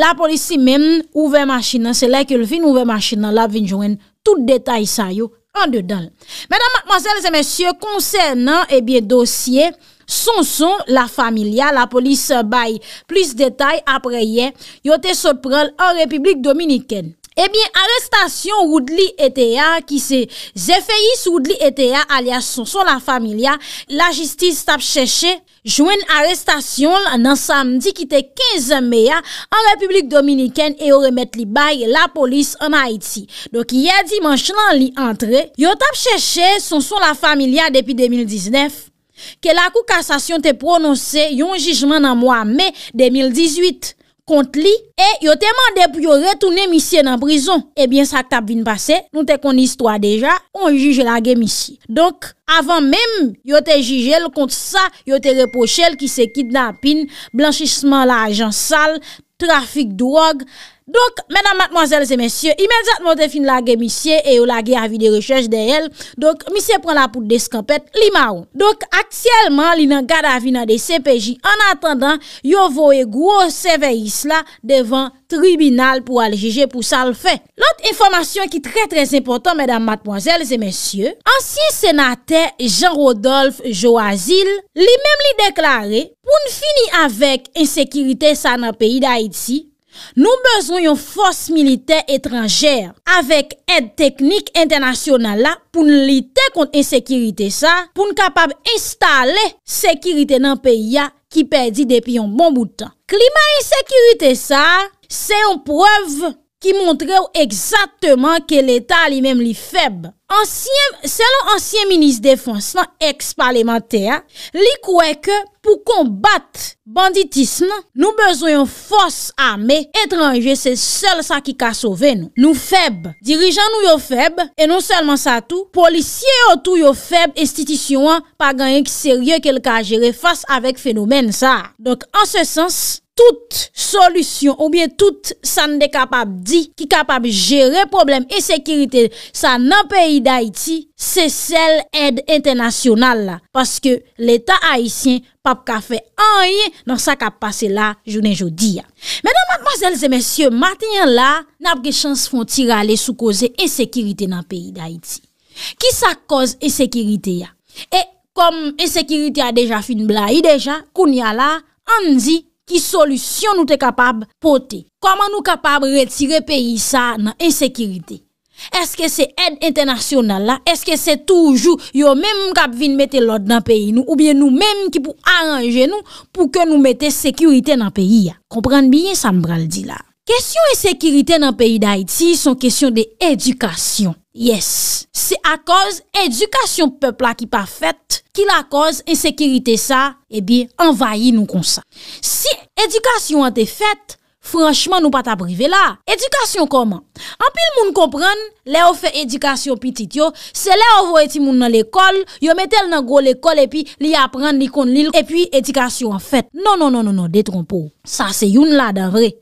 la polis si men ouve masjin nan, se la ke l fin ouve masjin nan la vinjouen, tout detay sa yo, an de dal. Menan matmazel se mesyo, konsen nan dosye, son son la familia, la polis bayi plis detay apre yen, yote so prel an Republik Dominiken. Ebyen, eh arestasyon Woudli Etea, ki se Zefeis Woudli Etea alias Sonson La Familia, la jistiz tap cheche, jwen arestasyon nan samdi ki te 15 meya an Republik Dominiken e yo remet li bay la polis an Haiti. Dok iye di manch nan li entre, yo tap cheche Sonson La Familia depi 2019, ke la kou kasasyon te prononse yon jijman nan mwa me 2018. kont li, e yo te mande pou yo retounem isye nan brison, ebyen eh sa tap vin pase, nou te konis to a deja on juje la gem isye, donk avan menm, yo te juje l kont sa yo te repoche l ki se kidnapin blanchisman la ajan sal trafik drog Donk menan matmozèl zè mensyè, imèzat mwote fin lage misye e yo lage avi de rechèj de yèl Donk misye pran la pout de skampèt li ma ou Donk aksyèlman li nan gada avi nan de CPJ En attendant, yo voe gwo seve isla devan tribunal pou aljije pou sal fè Lot informasyon ki trè trè impotant menan matmozèl zè mensyè Ansye senate Jean-Rodolphe Joazil li mèm li deklarè Poun fini avèk ensekiritè sa nan peyi d'Haïti Nou bezon yon fos militer etranjer avèk ed teknik internasyonala pou nou lite kont ensekirite sa pou nou kapab instale sekirite nan peyi ya ki perdi depi yon bon boutan. Klima ensekirite sa se yon preuve ki montre ou ekzatman ke l'Etat li mem li feb. Selon ansyen minis defansman eks-parlementer, li kwek pou kombat banditisme, nou bezoyon fos ame, etranje se sol sa ki ka sove nou. Nou feb. Dirijan nou yo feb, e non selman sa tou, polisye yo tou yo feb estitisyon pa ganyen ki serye kel ka jere fos avek fenomen sa. Donk an se sens, Tout solusyon ou bien tout san de kapab di ki kapab jere problem esekirite sa nan peyi da iti, se sel ed internasyonal la. Paske l'Etat Haitien pap ka fe anye nan sa ka pase la jounen joudi ya. Menon matmazelze mesye, matenyan la, nap ge chans fon tirale sou koze esekirite nan peyi da iti. Ki sa koze esekirite ya? E kom esekirite ya deja fin blai deja, koun ya la, an di... Ki solusyon nou te kapab pote? Koman nou kapab retire peyi sa nan ensekirite? Eske se ed internasyonal la? Eske se toujou yo menm kap vin mette lod nan peyi nou? Ou bien nou menm ki pou aranje nou pou ke nou mette sekirite nan peyi ya? Kompran biye sa mbral di la? Kèsyon ensekirite nan peyi d'Haïti son kèsyon de edukasyon. Yes, se akòz edukasyon pèpla ki pa fèt, ki l'akòz ensekirite sa, ebi, envayi nou kon sa. Si edukasyon an te fèt, franchman nou pa ta brivé la. Edukasyon koman? Anpil moun komprèn, lè ou fè edukasyon pitit yo, se lè ou vò eti moun nan l'ekol, yo metel nan gwo l'ekol epi li apren li kon lil, epi edukasyon an fèt. Non, non, non, non, non, detron pou. Sa se youn la da vrey.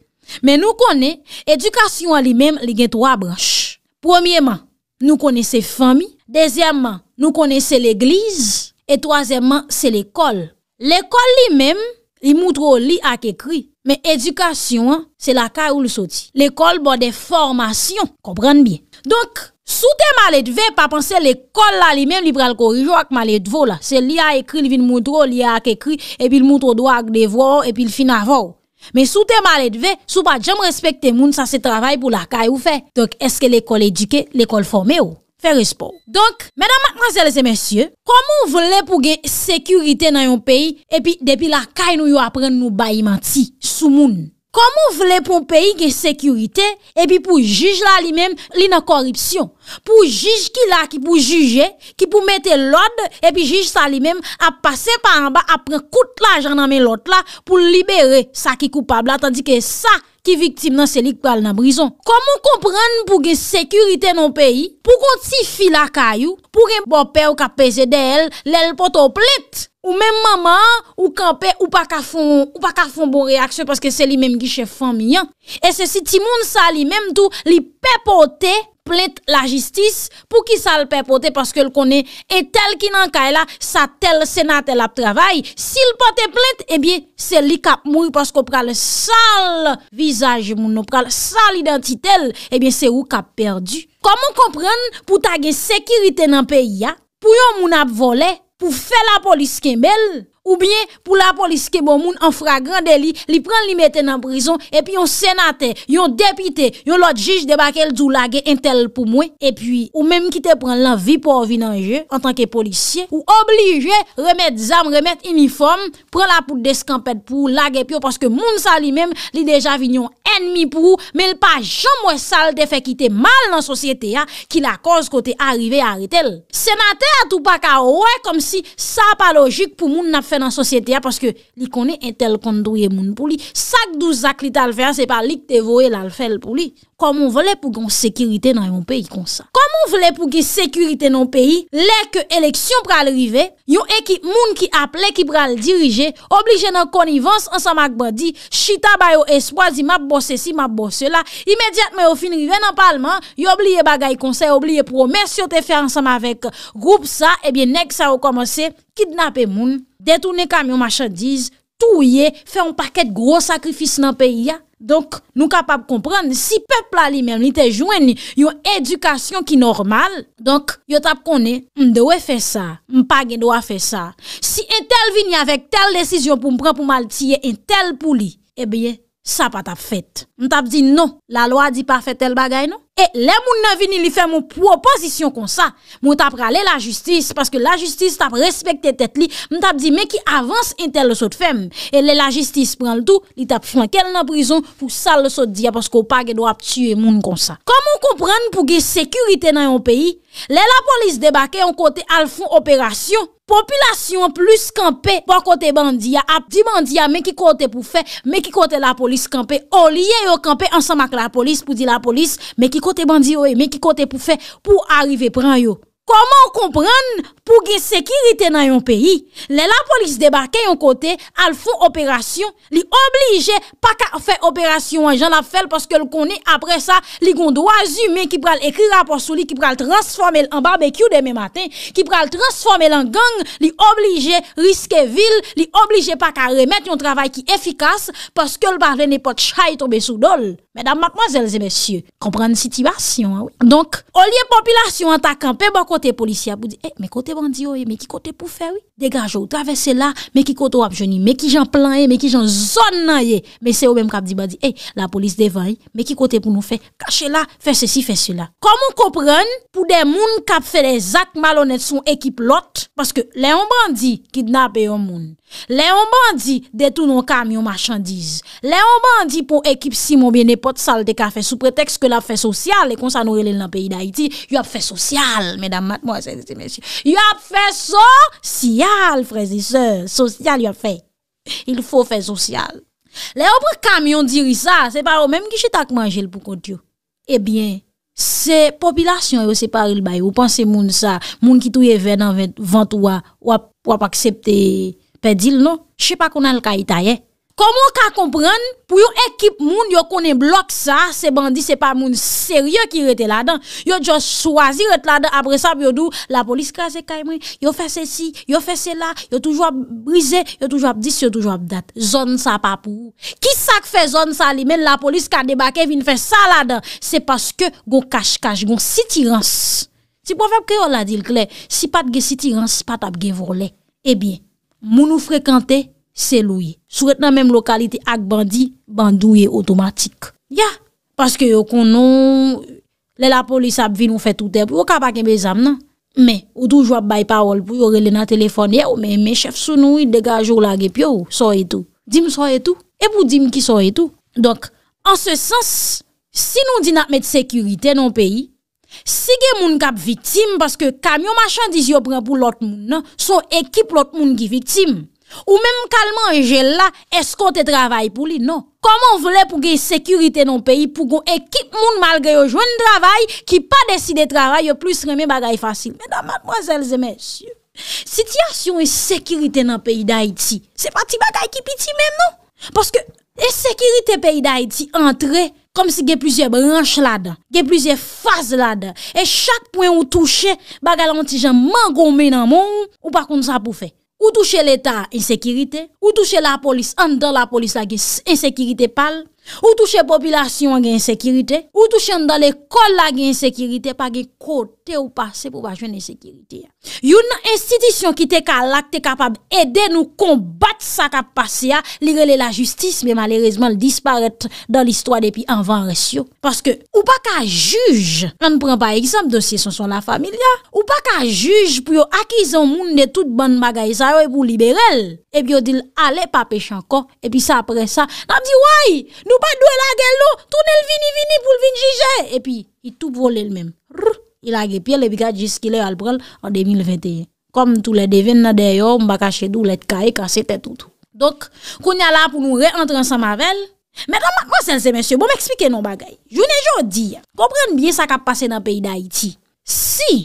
Men nou kone, edukasyon li men li gen 3 branche Premierman, nou kone se fami Dezemman, nou kone se l'eglize Et troazeman, se l'ekol L'ekol li men, li moutro li ak ekri Men edukasyon, se la ka ou li soti L'ekol bo de formasyon, kompran bien Donk, sou te malet ve, pa panse l'ekol la li men Li pral korijon ak malet vo la Se li a ekri, li vin moutro, li a ak ekri Epi l moutro do ak devor, epi l fin avor Men sou te malet ve, sou pa jem respekte moun sa se travay pou la kay ou fe. Dok eske l'ekol edike, l'ekol forme ou? Fe respon. Donk, mena matna zelese mersye, komou vle pou ge sekurite nan yon peyi, epi depi la kay nou yo apren nou bayi manti sou moun? komon vle pou peyi gen sekurite, epi pou juj la li men, li nan koripsyon. Pou juj ki la ki pou juje, ki pou mette lod, epi juj sa li men, ap pase pa anba, ap pren kout la janan men lot la, pou libere sa ki koupab la, tandi ke sa, Ki viktim nan selik bal nan brison. Komon kompran pou gen sekurite nan peyi. Pou kon ti fila kayou. Pou gen bo pe ou ka peze de el. Le el poto plet. Ou men mama ou ka pe ou pa ka fon. Ou pa ka fon bo reaksyon. Paske seli menm giche fan miyan. E se siti moun sa li menm tou. Li pepote. plet la jistis pou ki sa l pepote paske l kone et tel ki nan kaela sa tel senat el ap travay si l pote plet, ebyen eh se li kap mouy paske pral sal visaj moun sal identitel, ebyen eh se ou kap perdu. Komon kompran pou tagye sekirite nan peyi ya pou yon moun ap vole, pou fe la polis kemel Ou bien pou la polis ke bon moun an fra grandeli li pren li meten an prizon epi yon senate, yon depite, yon lot jij debakel djou lage entel pou mwen epi ou menm ki te pren lan vi pou avin anje en tanke polisye ou oblige remet zam, remet uniform, pren la pout de skampet pou lage pyo paske moun sa li menm li deja vinyon enmi pou menm pa jom mwen sal defekite mal nan sosyete ya ki la konz kote arive a retel. Se mater atou pa ka wè kom si sa pa logik pou moun nap fèk Fè nan sosyete ya paske li kone entel kondouye moun pou li. Sak dou zak li tal fè an, se pa lik te voe lal fè l pou li. komon vle pou gwen sekirite nan yon peyi konsa. Komon vle pou gwen sekirite nan yon peyi, lè ke eleksyon pral rive, yon ekip moun ki ap, lè ki pral dirije, oblije nan konivans ansam ak badi, chita bayo espwa, zi map bose si, map bose la, imediat mè yo fin rive nan palman, yon oblije bagay konsa, yon oblije promes, yon te fe ansam avek group sa, ebyen nek sa yo komanse, kidnap e moun, detoun e kamyon machan diz, tou ye, fe yon paket gros sakrifis nan peyi ya, Donk nou kapap kompren, si pepla li men li te jwen ni yon edukasyon ki normal, donk yo tap konen, m dewe fe sa, m pa gen dewa fe sa. Si en tel vini avek tel desisyon pou m pren pou mal tiye en tel pou li, ebye, sa pa tap fet. M tap di nou, la loa di pa fet tel bagay nou. E lè moun nan vini li fè moun proposisyon kon sa, moun tap pralè la justis, paske la justis tap respekte tet li, moun tap di me ki avans entèl le sot fèm. E lè la justis pran l'tou, li tap fwenkel nan prizon pou sal le sot di ya, paske ou pa ge do ap tue moun kon sa. Koman kompran pou ge sekurite nan yon peyi? Le la polis debake yon kote al fon operasyon Popilasyon plus kampe Po kote bandiya Apti bandiya men ki kote pou fe Men ki kote la polis kampe O liye yo kampe ansan mak la polis Po di la polis men ki kote bandiya e, Men ki kote pou fe pou arrive pran yo Koman kompran pou gen sekirite nan yon peyi? Le la polis debake yon kote, al fon operasyon, li oblije pa ka fe operasyon an ah jan la fel paske l konen apre sa, li kon do a zume ki pral ekri rapor sou li, ki pral transforme l an barbekyou deme maten, ki pral transforme l an gang, li oblije riske vil, li oblije pa ka remet yon travay ki efikas paske l barbe ne pot chay tobe sou dol. Medan matman zelze mesye, kompran sitivasyon. Donk, o liye populasyon an takan pe bako côté policier pour dire, eh, mais côté bandit, mais qui côté pour faire, oui. Dégage, vous traverser là, mais qui côté ou jeune, mais qui j'en plan, eh, mais qui j'en zone, eh? mais c'est eux même qui dit bandit, eh, la police devant, eh, mais qui côté pour nous faire, cacher là, faire ceci, faire cela. Comment comprendre pour des gens qui fait des actes malhonnêtes sont équipe l'autre, parce que les bandits kidnappent un monde, Le oman di de tou nou kamyon machandise. Le oman di pou ekip si moun bine pot sal de kafe sou preteks ke la fe sosyal e konsa nou ele nan peyi da iti. Yo ap fe sosyal, medan mat, mwa se se se meshi. Yo ap fe sosyal, frezi se. Sosyal yo ap fe. Il fwo fe sosyal. Le oman kamyon diri sa, se par ou menm ki che tak manjel pou kont yo. Ebyen, eh se popilasyon yo se par il bay, yo panse moun sa, moun ki tou ye ven an vent wap aksepte... pe le non, je sais pas qu'on a le kaitaye. Comment qu'à comprendre pour une équipe moun yo connaît bloc ça, c'est bandit, c'est pas moun sérieux qui rete là-dedans. Yo juste choisi rete là-dedans après ça yo dou la police crase il yo fait ceci, yo fait cela, yo toujours brisé, yo toujours dis, yo toujours date. Zone ça pas pour. Qui ça fait zone ça li la police ka a débarqué vient faire ça là-dedans, c'est parce que gon cache-cache, gon sitirance. Si proverbe créole la dit le clair, si pas de sitirance, pas de volé. Eh bien, Moun ou frekante, se louye. Sou et nan menm lokalite ak bandi, bandouye otomatik. Ya, paske yo konon, le la polis ap vi nou fe toutep, yo kapak en bezam nan. Men, ou tou jwa bay parol pou yo rele nan telefon, ye ou men, men, chef sou nou, dekaj ou la gep yo ou, soye tou. Dime soye tou, e pou dime ki soye tou. Donk, an se sens, si nou di nan met sekurite nan peyi, Si gen moun kap vitim, paske kamyon machan diz yo pren pou lot moun nan, son ekip lot moun ki vitim. Ou menm kalman jel la, eskote travay pou li nan. Koman vle pou gen yon sekurite nan peyi pou kon ekip moun malgre yo jwen travay ki pa deside travay yo plus reme bagay fasil. Mèdame, mademoiselles et messieurs, sitiyasyon yon e sekurite nan peyi d'Haïti, se pati bagay ki piti men nan. Paske yon e sekurite peyi d'Haïti entre, Kom si gen plizye branche la da, gen plizye faz la da, e chak poen ou touche baga lantijan man gome nan moun ou pa kon sa pou fe. Ou touche l'Etat, insekirite, ou touche la polis, andan la polis la gen insekirite pal. Ou touche popilasyon gen sekirite Ou touche ndan le kol la gen sekirite Pa gen kote ou pa se pou pa jwene sekirite You nan institisyon ki te kalak Te kapab ede nou kombat sa kapasyon Lirele la justis Me malerezman l disparate Dan l istwa depi an van resyo Paske ou pa ka juj Nan pren pa ekzamp dosye son son la famil ya Ou pa ka juj pou yo akizon moun De tout ban magay sa yo E pou liberel E pi yo dil ale pa pech anko E pi sa apre sa Nan di woye nou pa dwe la gel lo, toune l vini vini pou l vini jije, e pi, i toub vole l menm, rr, il a gepye, le bi kat jis ki le al pral, an 2021, kom tou le devin na deyo, mba kache dou let kaye, kase te toutou, dok, koun ya la pou nou re entran sa mavel, mwen dan mwen sensi mensyo, mwen mwen ekspike non bagay, jounen joun di, komprenn bie sa kap pase nan peyi da iti, si,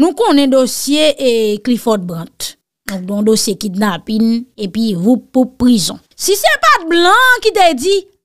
nou konen dosye, e, Clifford Brandt, nou don dosye kidnapin, e pi, vup pou prison, si se pat blan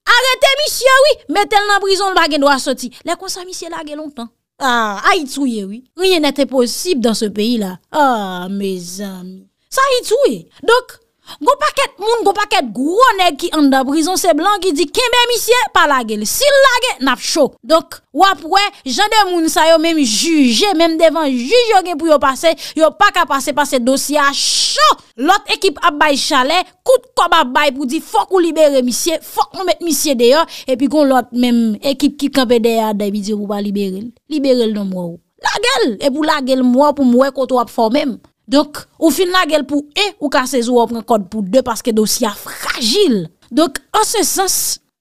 Arrete mi chye wè, metel nan brison lage nou asoti. Lè kon sa mi chye lage lontan. Ah, a itouye wè. Rien n'ete posib dan se peyi la. Ah, me zami. Sa itouye. Dok. Gopaket moun, gopaket gro neg ki an da prizon se blan ki di keme misye pa lagele. Si lage, nap chok. Donk wapwe, jan de moun sa yo mèm juje, mèm devan juje yo gen pou yo pase. Yo pa ka pase pa se dosye a chok. Lot ekip apbay chale, kout kob apbay pou di fok ou libere misye, fok nou met misye deyo. E pi kon lot mèm ekip ki kapè deyo aday bi di ou pa libere. Libere l don mwa ou. Lagele, epou lagele mwa pou mwe kont wap fò mèm. Donk, ou fin la gel pou e ou ka se zo ou pren kod pou de paske dosya fragil. Donk, an se sens,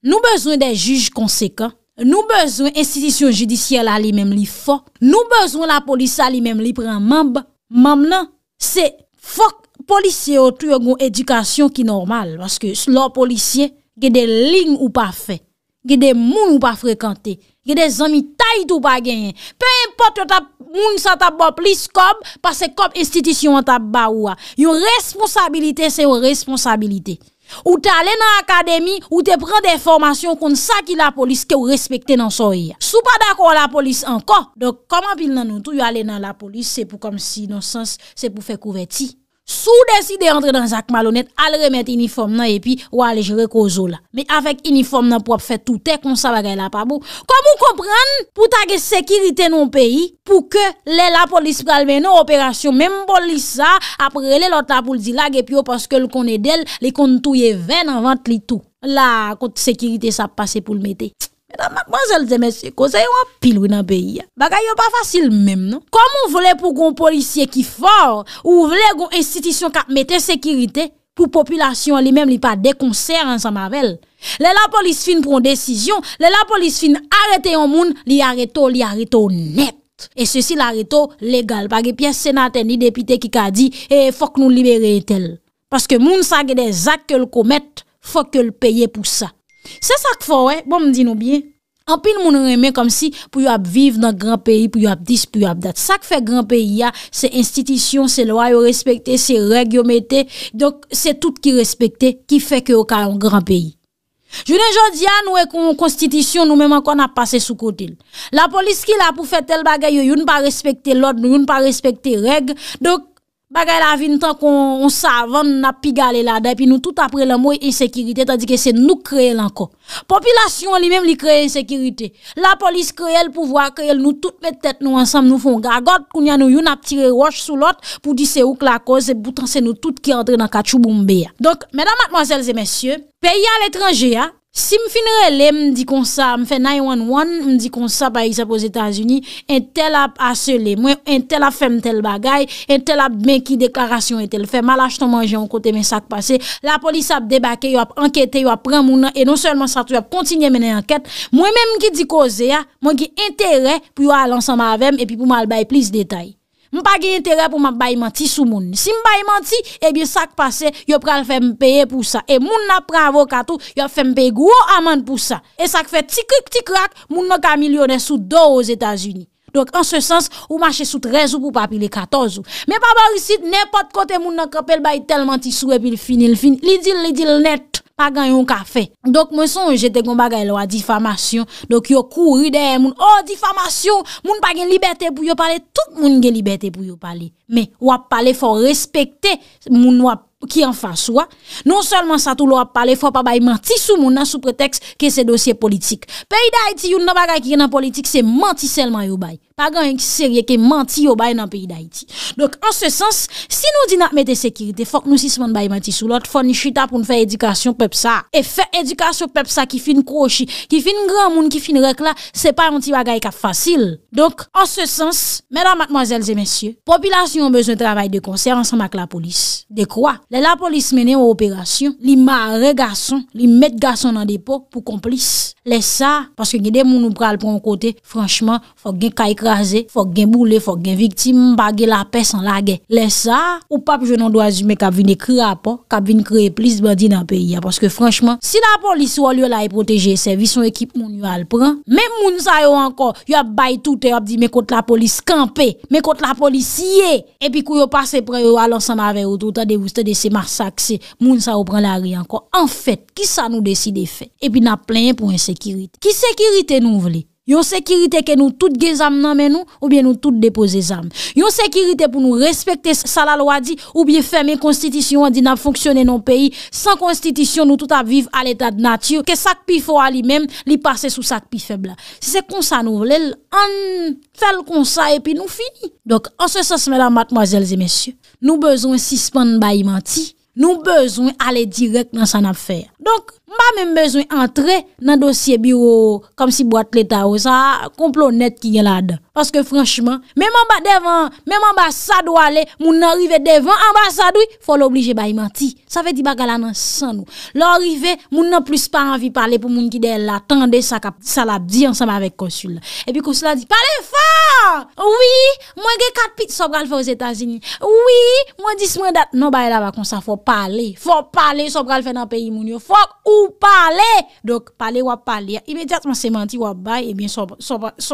nou bezwen de juj konsekant, nou bezwen institisyon judisyel a li mem li fok, nou bezwen la polis a li mem li pren mamb, mamb nan, se fok polisye o tu yo goun edukasyon ki normal. Baske lor polisye ge de ling ou pa fe, ge de moun ou pa frekante. Gede zami tay tou pa genyen. Pe import yo tap moun sa tap bop lis kob, pase kob institisyon yo tap ba ou a. Yo responsabilite, se yo responsabilite. Ou te ale nan akademi, ou te pren de formasyon kon sa ki la polis ke yo respekte nan soye. Sou pa dako a la polis anko. Donk, koman pil nan nou tou yo ale nan la polis, se pou kom si, nan sens, se pou fe kouveti. Sou desi de entre dan Zak Malonet, al remet uniform nan epi, wale jre kozo la. Me avèk uniform nan pou ap fè toutèk, e moun sa bagay la pa bou. Kom ou kompran pou tagè sekirite nou peyi pou ke lè la polis pralmè nou operasyon. Mèm bol li sa, apre lè lot la pou l'dilage epi yo paske l konè del, lè kon touye ven avant li tou. La kont sekirite sa ap pase pou l'mete. E dan makman zèl zèmè sèkò, zè yon apil wè nan peyi ya. Bagay yon pa fasil mèm, non? Kom eh, moun vle pou goun polisye ki for, ou vle goun institisyon kap metè sekirite, pou populasyon li mèm li pa dekonsèr an sa mavel. Le la polis fin proun desisyon, le la polis fin arete yon moun, li areto, li areto net. E sèsi l'areto legal, pa ge piè senaten li depite ki ka di, e fòk nou libere etel. Paske moun sa gè de zak ke l'komet, fòk ke l'peye pou sa. Se sak fò wè, bon m di nou bie, anpil moun remè kom si, pou yo ap viv nan gran peyi, pou yo ap dis, pou yo ap dat. Sak fè gran peyi ya, se institisyon, se loy yo respekte, se reg yo mette, dok se tout ki respekte, ki fè ki yo ka yon gran peyi. Jounen jò diyan, nou e kon konstitisyon nou mèman kon ap pase sou kotil. La polis ki la pou fè tel bagay yo, yon pa respekte l'od, yon pa respekte reg, dok Bagay la vin tan qu'on on savane n'a pigalé là et puis nous tout après la mot insécurité tandis que c'est nous créer encore. Population lui-même li crée insécurité. La police crée le pouvoir crée nous toutes mettre tête nous ensemble nous font gargote kounya nous yon a tiré roche sous l'autre pour dire c'est où que la cause et pourtant c'est nous toutes qui entrer dans Kachouboumbé. Donc mesdames mademoiselles et messieurs, pays à l'étranger hein, Si m finre le, m di kon sa, m fe 911, m di kon sa ba yi sa po Zeta Azuni, en tel ap asele, mwen en tel ap fem tel bagay, en tel ap men ki deklarasyon en tel fe, ma laj ton manje yon kote men sak pase, la polis ap debake, yon ap anketye, yon ap pren mounan, e non selman sa tou ap kontinye men en anket, mwen men m ki di koze ya, mwen ki entere pou yon alansan ma avem, e pi pou m albay plis detay. Mpa gey entere pou mba bayman ti sou moun. Si mba bayman ti, ebyen eh sak pase, yo pral fe mpeye pou sa. E moun na pran avokatou, yo fe mpeye gwo aman pou sa. E sak fe tikrik tikrak, moun nan ka milyonè sou do ou Etasuni. Donk an se sens, ou manche sou trez ou pou papi le katoz ou. Me pa barisit, nepot kote moun nan kapel bayi telman ti sou epi l finil fin. Li dil, li dil net. pa gan yon kafe. Dok mwen son jete kon bagay lwa difamasyon, dok yo kou ride moun, oh difamasyon, moun pa gen libertè pou yo pale, tout moun gen libertè pou yo pale. Me, wap pale fò respekte, moun wap, Ki anfa sou a. Non solman sa tou lo ap pale, fwa pa bay manti sou moun nan sou preteks ke se dosye politik. Peyi da iti, yon nan bagay ki gen nan politik, se manti selman yo bay. Pagan yon ki serye ke manti yo bay nan peyi da iti. Donk an se sens, si nou di nan mette sekirite, fwa ki nou sisman bay manti sou. Lot fwa ni chita pou nou fe edikasyon pep sa. E fe edikasyon pep sa ki fin krochi, ki fin gran moun, ki fin rekla, se pa yon ti bagay ka fasil. Donk an se sens, mèran matmoazèlze mèsyè, populasyon mèzoun travay de konser ansan bak la polis. De kwa? Le la polis mene ou operasyon, li marre gason, li met gason nan depo pou komplis. Le sa, paske gede moun ou pral pran kote, franchman, fok gen kayk raze, fok gen moule, fok gen viktim, bagye la pes an lage. Le sa, ou pap jenon do azime kap vine kre apon, kap vine kre plis badi nan peyi ya. Paske franchman, si la polis ou al yo la e proteje, servis son ekip moun yo al pran, men moun sa yo ankon, yo ap bay tout e ap di me kote la polis kampe, me kote la polis ye, epi kou yo pase pre yo alonsan avè ou touta devouste de se marsak, se moun sa ou pran la ri anko. An fet, ki sa nou deside fe? Epi nan plen pou en sekirite. Ki sekirite nou vle? Yon sekirite ke nou tout ge zam nan men nou, oubyen nou tout depoze zam? Yon sekirite pou nou respekte sa la loi di, oubyen ferme en konstitisyon, an di nan fonksyone nan peyi, san konstitisyon nou tout aviv al eta de natyur, ke sak pi fwa li men, li pase sou sak pi febla. Se se kon sa nou vle, an fel kon sa epi nou fini. Donk, an se se se mè la matmoazelze mesyou, Nou bezon si span ba imanti, nou bezon ale direk nan san afer. Donk, mba men bezwen entre nan dosye biro kom si boat leta ou. Sa komplo net ki nye ladan. Paske franchman, mwen mba devan, mwen mba sa do ale, moun nan rive devan ambasadoui, fò l'oblije bayi manti. Sa fe di ba gala nan san nou. Lò rive, moun nan plus pa anvi pale pou moun ki de la tende sa lapdi ansam avèk konsul. Epi konsul la di, pale fò! Ouwi, mwen ge katpit sobral fò zétazini. Ouwi, mwen dis mwen dat. Non baye la bakon sa, fò pale. Fò pale sobral fè nan peyi moun yof. faut ou parler donc parler ou parler immédiatement c'est menti ou bail et eh bien sans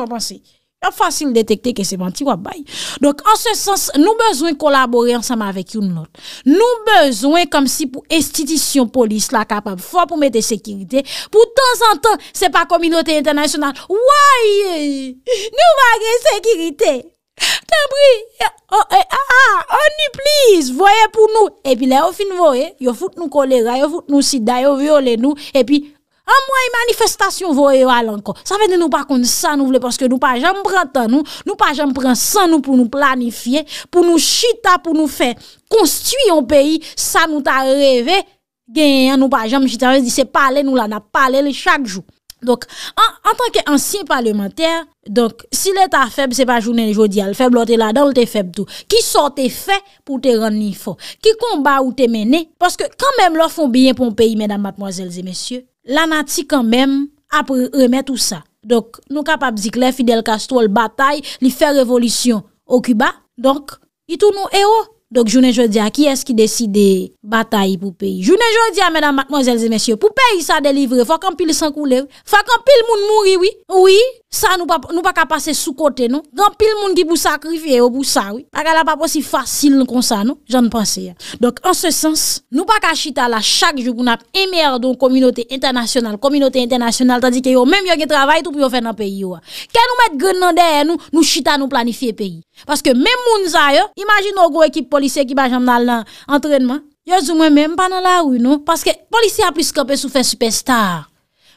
penser c'est facile détecter que c'est menti ou bail donc en ce sens nous besoin collaborer ensemble avec une autre nous besoin comme si pour institution police là, capable faut pour mettre sécurité pour temps en temps c'est pas communauté internationale ouais nous la sécurité Tèm brè, anu plis, voye pou nou E pi lè ou fin voye, yo foute nou kolera, yo foute nou sida, yo viole nou E pi an mwen y manifestation voye wale anko Sa fè de nou pa konti sa nou vle, paske nou pa jem pran tan nou Nou pa jem pran sa nou pou nou planifiye, pou nou chita, pou nou fè Konstuyon peyi, sa nou ta reve, genyen nou pa jem chita Se di se pale nou la, na pale le chak jou Donc, en, tant qu'ancien parlementaire, donc, si l'État faible, c'est pas journée aujourd'hui, le faible, l'autre là-dedans, est faible tout. Qui sortait fait pour te rendre fort? Qui combat ou te mené? Parce que quand même, l'offre font bien pour le pays, mesdames, mademoiselles et messieurs, la nati quand même, après remettre tout ça. Donc, nous capables de dire que Fidel Castro, le bataille, il fait révolution au Cuba. Donc, il et héros. Donc, journée dis à qui est-ce qui décide bataille pour pays? Journée dis à mesdames, mademoiselles et messieurs, pour pays ça délivrer, faut qu'on pile sans couler, faut qu'on pile moun mourir, oui. Oui, Sa nou pa ka pase sou kote nou. Gan pil moun ki pou sakrifye yo pou sa wè. A ka la pa posi fasil nou kon sa nou. Jan nou pase ya. Donk an se sens, nou pa ka chita la chak jougou nap emeer do kominote internasyonal. Kominote internasyonal tanzi ke yo mèm yo ge travay tou pou yo fè nan peyi yo a. Ke nou met gren nan deyè nou, nou chita nou planifiye peyi. Paske mèm moun za yo, imagine yo go ekip polise ki pa jam nan la entrenman. Yo zou mèm mèm pa nan la wè nou. Paske polise a plus kapè sou fè superstar.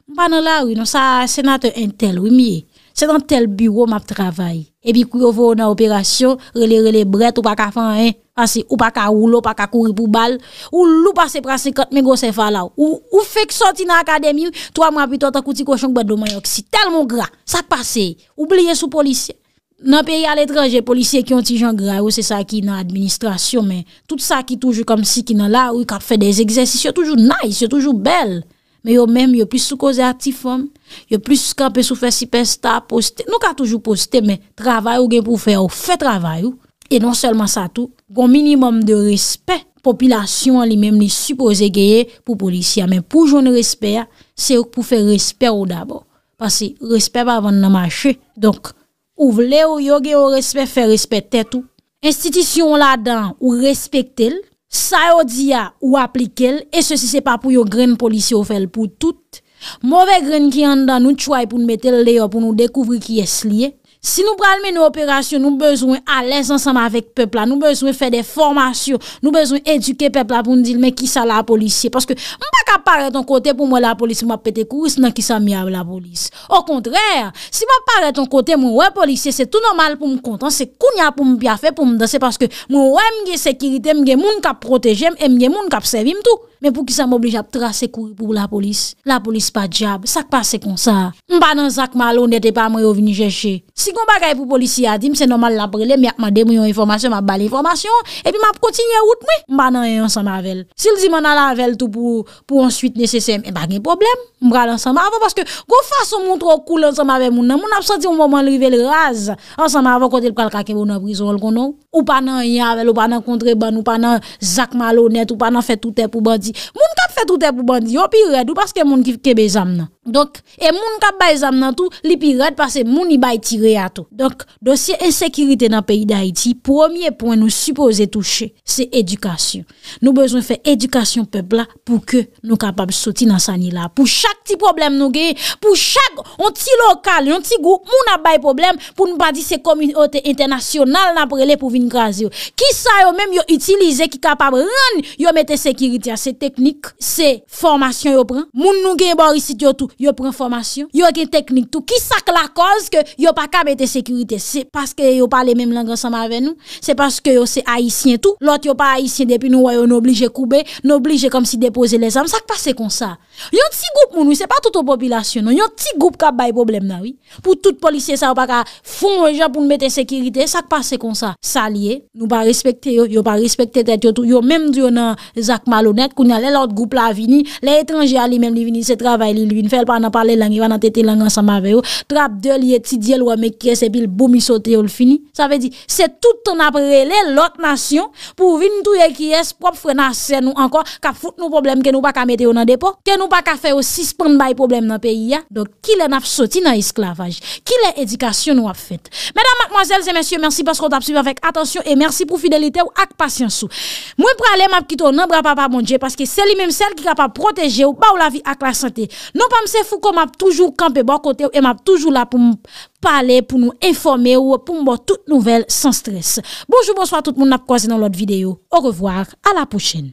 Mpa nan la wè, nan sa senate entel wè miè. Se nan tel bureau map travay. Ebi kou yo vò nan operasyon, rele rele bret, ou pa ka fan an, an se ou pa ka oulo, ou pa ka kouri pou bal, ou loupa se prase kote men gò se falaw. Ou fek soti nan akademiyou, twa mrapi to ta kouti koshonk bat do mayoksi. Tel mon gra, sa pase, oubliye sou polisye. Nan peri al etranje, polisye ki yon ti jan gra, ou se sa ki nan administrasyon men. Tout sa ki toujou kom si ki nan la, ou kat fè des exersisyon, toujou naye, toujou bel. Men yo menm yo plis sou koze artifon, yo plis skanpe sou fe sipen sta poste, nou ka toujou poste men, travay ou gen pou fe ou fe travay ou, e non selman sa tou, gon minimum de respet, populasyon li menm li suppose geye pou polisyan, men pou jouni respet, se ou pou fe respet ou dabo, pase respet ba van nan mache, donk, ou vle ou yo gen ou respet, fe respet te tou, institisyon la dan ou respetel, Sa yo diya ou aplikel E se si se pa pou yo gren polisye ou fel pou tout Move gren ki an dan nou chway pou nou metel le yo Pou nou dekouvri ki es liye Si nou pralme nou operasyon Nou bezwen alèz ansam avèk pepla Nou bezwen fè de formasyon Nou bezwen eduke pepla pou nou dilme ki sa la polisye Paske de ton côté pour moi la police m'a pété couris nan qui à la police au contraire si m'a de ton côté moi ouais policier c'est tout normal pour me content c'est kounya pour me bien faire pour me danser parce que moi ouais en sécurité m'ai moun k'ap protéger m'ai moun suis servir tout Men pou ki sa m'oblij ap trase kou pou la polis. La polis pa diyab. Sa k'pase kon sa. M'ba nan Zak Malo n'ete pa mwen yo vini jeshe. Si kon ba gay pou polisi ya di, mse normal la prele. M'yak ma demou yon informasyon, m'ap bal informasyon. E pi m'ap kontinye wout mwen. M'ba nan yon san m'avel. Si l di m'an ala avel tout pou ensuite nesesem, m'a gen problem. M'bra l'ansan m'avel. M'ba nan yon san m'avel. M'ba nan yon san m'avel. M'ba nan yon san m'avel. moun kat toutè e pou bandi yo pi red ou paske moun ki kebe zam nan. Donk, e moun ka bay zam nan tou, li pi red paske moun i bay ti re ato. Donk, dosye ensekirite nan peyi da iti, pwomye pwè nou suppose touche, se edukasyon. Nou bezon fè edukasyon pepla pou ke nou kapab soti nan sanye la. Pou chak ti problem nou ge, pou chak, onti lokal, onti gou, moun ap bay problem pou nou bandi se komiote internasyonal nan prele pou vin grazi yo. Ki sa yo men yo itilize ki kapab ren yo mette sekirite a se teknik, Se formasyon yo pren Moun nou genye borisit yo tou Yo pren formasyon Yo genye teknik tou Ki sak la koz Yo pa ka mette sekurite Se paske yo pa le menm langan sa ma ven nou Se paske yo se haisyen tou Lot yo pa haisyen Depi nou woyon oblije koube N'oblije kom si depoze le zan Sak pase kon sa Yo ti goup moun Se pa touto popilasyon non. Yo ti goup ka bay problem na Pou tout polisye sa Yo pa ka fon woyon Poun mette sekurite Sak pase kon sa Salye Nou pa respekte yo Yo pa respekte tet yo tou Yo menm diyo nan Zak Malounet Koun yalè lout a vini, le etranje a li men li vini se travay li li vin, fel pa an ap pale langi vana tete langan sa mave yo, trap de li etidye lwa mek kres epil, boumi sote yo l fini, sa ve di, se tout an ap rele lot nasyon, pou vin tou ye kres, prop frena se nou anko ka foute nou problem, ke nou pa ka mete yo nan depo ke nou pa ka fe yo sispan bay problem nan peyi ya, do ki le naf soti nan esklavaj, ki le edikasyon nou ap fet Medan, makmoazel, se mensyon, mersi paskot ap sube vek, atensyon, e mersi pou fidelite ou ak pasyansou, mwen pralem ap kito nan ki kap ap proteje ou pa ou la vi ak la sante. Non pa mse fou kon m ap toujou kampe bo kote ou m ap toujou la pou m pale, pou nou informe ou pou m bo tout nouvel san stres. Bonjou, bonsoit tout moun ap kwa se nan lot videyo. Au revoir, ala pou chen.